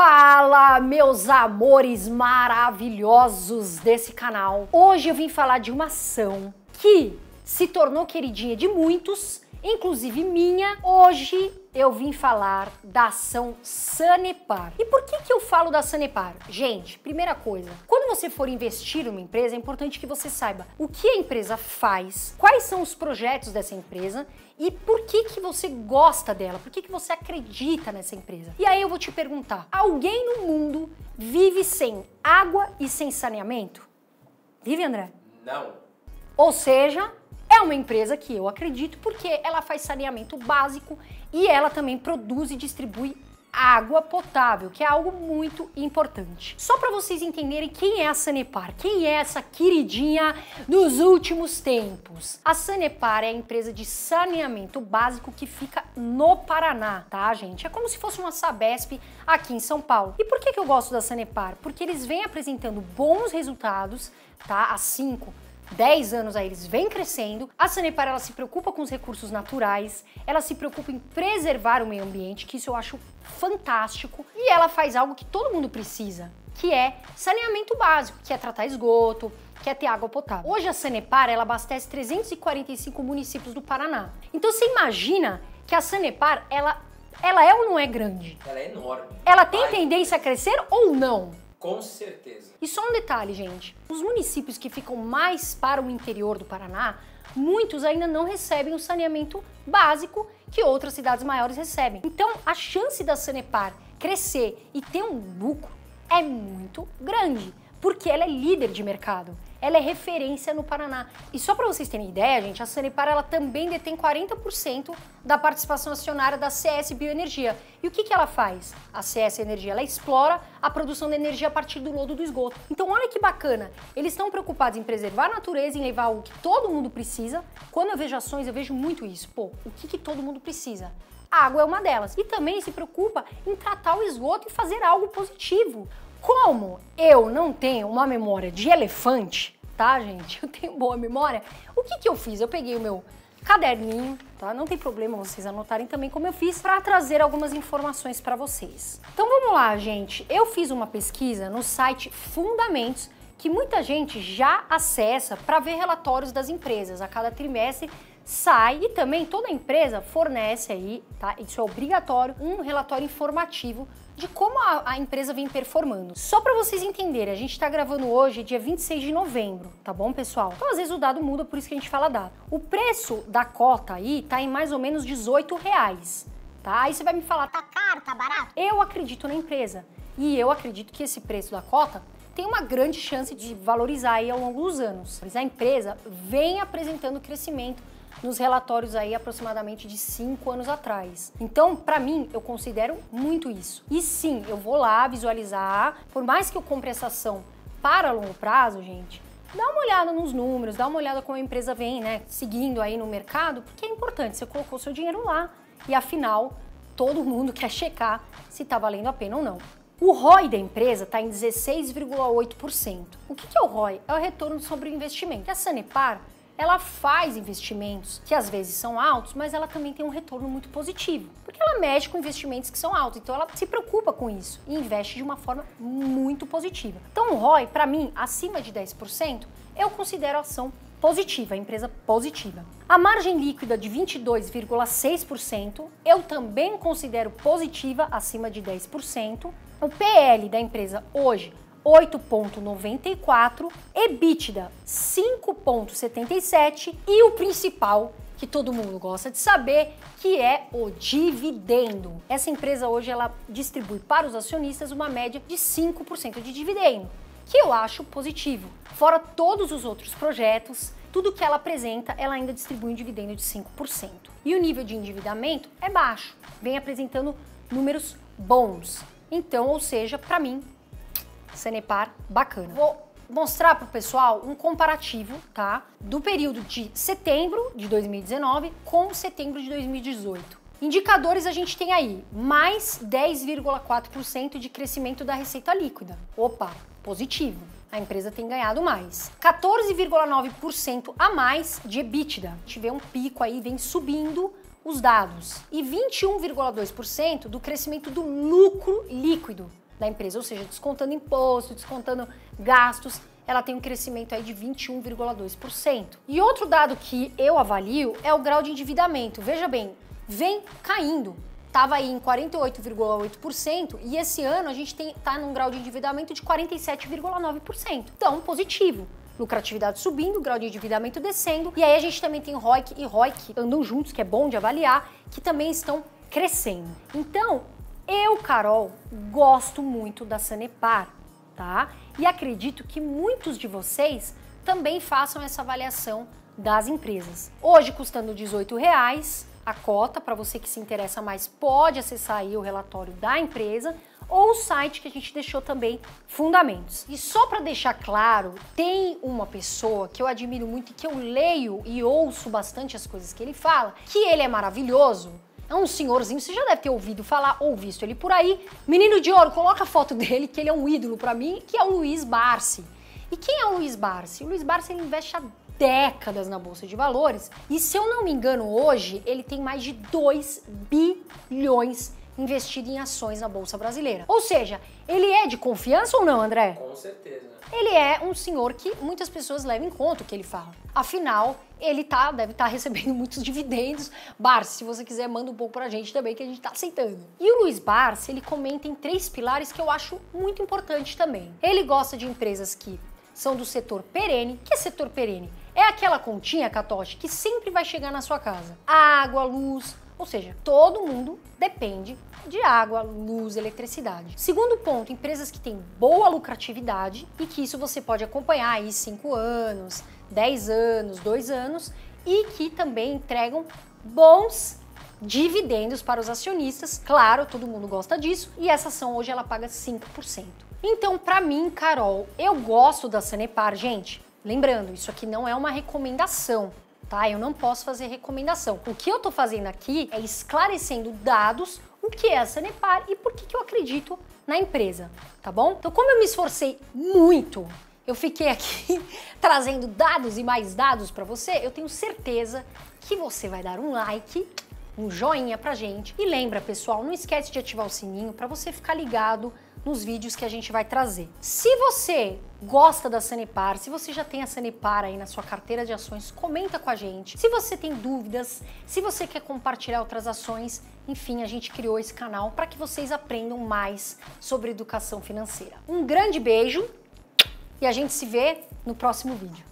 Fala, meus amores maravilhosos desse canal. Hoje eu vim falar de uma ação que se tornou queridinha de muitos, inclusive minha. Hoje eu vim falar da ação Sanepar. E por que que eu falo da Sanepar? Gente, primeira coisa, quando você for investir numa empresa, é importante que você saiba o que a empresa faz, quais são os projetos dessa empresa e por que, que você gosta dela, por que, que você acredita nessa empresa. E aí eu vou te perguntar: alguém no mundo vive sem água e sem saneamento? Vive, André? Não. Ou seja, é uma empresa que eu acredito porque ela faz saneamento básico e ela também produz e distribui água potável, que é algo muito importante. Só para vocês entenderem quem é a Sanepar, quem é essa queridinha dos últimos tempos. A Sanepar é a empresa de saneamento básico que fica no Paraná, tá, gente? É como se fosse uma Sabesp aqui em São Paulo. E por que, que eu gosto da Sanepar? Porque eles vêm apresentando bons resultados, tá? Há cinco 10 anos aí eles vêm crescendo. A Sanepar ela se preocupa com os recursos naturais, ela se preocupa em preservar o meio ambiente, que isso eu acho fantástico, e ela faz algo que todo mundo precisa, que é saneamento básico, que é tratar esgoto, que é ter água potável. Hoje a Sanepar ela abastece 345 municípios do Paraná. Então você imagina que a Sanepar ela ela é ou não é grande? Ela é enorme. Ela tem tendência a crescer ou não? Com certeza. E só um detalhe, gente: os municípios que ficam mais para o interior do Paraná, muitos ainda não recebem o saneamento básico que outras cidades maiores recebem. Então, a chance da Sanepar crescer e ter um lucro é muito grande, porque ela é líder de mercado ela é referência no Paraná. E só para vocês terem ideia, gente, a Sanepar ela também detém 40% da participação acionária da CS Bioenergia. E o que, que ela faz? A CS Energia ela explora a produção de energia a partir do lodo do esgoto. Então olha que bacana, eles estão preocupados em preservar a natureza, em levar algo que todo mundo precisa. Quando eu vejo ações, eu vejo muito isso. Pô, o que, que todo mundo precisa? A água é uma delas. E também se preocupa em tratar o esgoto e fazer algo positivo. Como eu não tenho uma memória de elefante, tá, gente? Eu tenho boa memória. O que, que eu fiz? Eu peguei o meu caderninho, tá? Não tem problema vocês anotarem também como eu fiz para trazer algumas informações para vocês. Então vamos lá, gente. Eu fiz uma pesquisa no site Fundamentos que muita gente já acessa para ver relatórios das empresas. A cada trimestre sai e também toda empresa fornece aí, tá? Isso é obrigatório, um relatório informativo de como a, a empresa vem performando. Só para vocês entenderem, a gente está gravando hoje, dia 26 de novembro, tá bom, pessoal? Então, às vezes o dado muda, por isso que a gente fala dado. O preço da cota aí tá em mais ou menos 18 reais, tá? Aí você vai me falar, tá caro, tá barato? Eu acredito na empresa e eu acredito que esse preço da cota tem uma grande chance de valorizar aí ao longo dos anos. Mas a empresa vem apresentando crescimento nos relatórios aí aproximadamente de cinco anos atrás. Então, para mim, eu considero muito isso. E sim, eu vou lá visualizar, por mais que eu compre essa ação para longo prazo, gente, dá uma olhada nos números, dá uma olhada como a empresa vem, né, seguindo aí no mercado, porque é importante, você colocou seu dinheiro lá e afinal todo mundo quer checar se está valendo a pena ou não. O ROI da empresa está em 16,8%. O que, que é o ROI? É o retorno sobre o investimento. E a Sanepar ela faz investimentos que às vezes são altos, mas ela também tem um retorno muito positivo, porque ela mexe com investimentos que são altos, então ela se preocupa com isso e investe de uma forma muito positiva. Então, o ROI, para mim, acima de 10%, eu considero ação positiva, empresa positiva. A margem líquida de 22,6% eu também considero positiva, acima de 10%. O PL da empresa hoje 8,94, EBITDA 5,77 e o principal que todo mundo gosta de saber, que é o dividendo. Essa empresa hoje ela distribui para os acionistas uma média de 5% de dividendo, que eu acho positivo. Fora todos os outros projetos, tudo que ela apresenta, ela ainda distribui um dividendo de 5%. E o nível de endividamento é baixo, vem apresentando números bons. Então, ou seja, para mim, Cenepar bacana. Vou mostrar para o pessoal um comparativo, tá? Do período de setembro de 2019 com setembro de 2018. Indicadores a gente tem aí mais 10,4% de crescimento da receita líquida. Opa, positivo. A empresa tem ganhado mais. 14,9% a mais de EBITDA. Tiver um pico aí, vem subindo os dados. E 21,2% do crescimento do lucro líquido da empresa, ou seja, descontando imposto, descontando gastos, ela tem um crescimento aí de 21,2%. E outro dado que eu avalio é o grau de endividamento. Veja bem, vem caindo. Estava aí em 48,8% e esse ano a gente está num grau de endividamento de 47,9%. Então, positivo lucratividade subindo, grau de endividamento descendo, e aí a gente também tem ROIC e ROIC andam juntos, que é bom de avaliar, que também estão crescendo. Então, eu, Carol, gosto muito da Sanepar, tá? E acredito que muitos de vocês também façam essa avaliação das empresas. Hoje custando R$18,00 a cota, para você que se interessa mais, pode acessar aí o relatório da empresa ou o site que a gente deixou também, Fundamentos. E só para deixar claro, tem uma pessoa que eu admiro muito e que eu leio e ouço bastante as coisas que ele fala, que ele é maravilhoso, é um senhorzinho, você já deve ter ouvido falar ou visto ele por aí. Menino de ouro, coloca a foto dele, que ele é um ídolo para mim, que é o Luiz Barsi. E quem é o Luiz Barsi? O Luiz Barsi ele investe há décadas na bolsa de valores e, se eu não me engano, hoje ele tem mais de 2 bilhões investido em ações na bolsa brasileira. Ou seja, ele é de confiança ou não, André? Com certeza. Ele é um senhor que muitas pessoas levam em conta o que ele fala. Afinal, ele tá, deve estar tá recebendo muitos dividendos. Barça. se você quiser, manda um pouco pra gente também, que a gente tá aceitando. E o Luiz Barça ele comenta em três pilares que eu acho muito importante também. Ele gosta de empresas que são do setor perene. que é setor perene? É aquela continha, Catoche, que sempre vai chegar na sua casa. Água, luz, ou seja, todo mundo depende de água, luz, eletricidade. Segundo ponto, empresas que têm boa lucratividade e que isso você pode acompanhar aí 5 anos, 10 anos, 2 anos e que também entregam bons dividendos para os acionistas. Claro, todo mundo gosta disso e essa ação hoje ela paga 5%. Então, para mim, Carol, eu gosto da Sanepar, gente. Lembrando, isso aqui não é uma recomendação, tá? Eu não posso fazer recomendação. O que eu tô fazendo aqui é esclarecendo dados, o que é a Sanepar e por que, que eu acredito na empresa, tá bom? Então, como eu me esforcei muito eu fiquei aqui trazendo dados e mais dados para você, eu tenho certeza que você vai dar um like, um joinha pra gente. E lembra, pessoal, não esquece de ativar o sininho para você ficar ligado nos vídeos que a gente vai trazer. Se você gosta da Sanepar, se você já tem a Sanepar aí na sua carteira de ações, comenta com a gente. Se você tem dúvidas, se você quer compartilhar outras ações, enfim, a gente criou esse canal para que vocês aprendam mais sobre educação financeira. Um grande beijo e a gente se vê no próximo vídeo.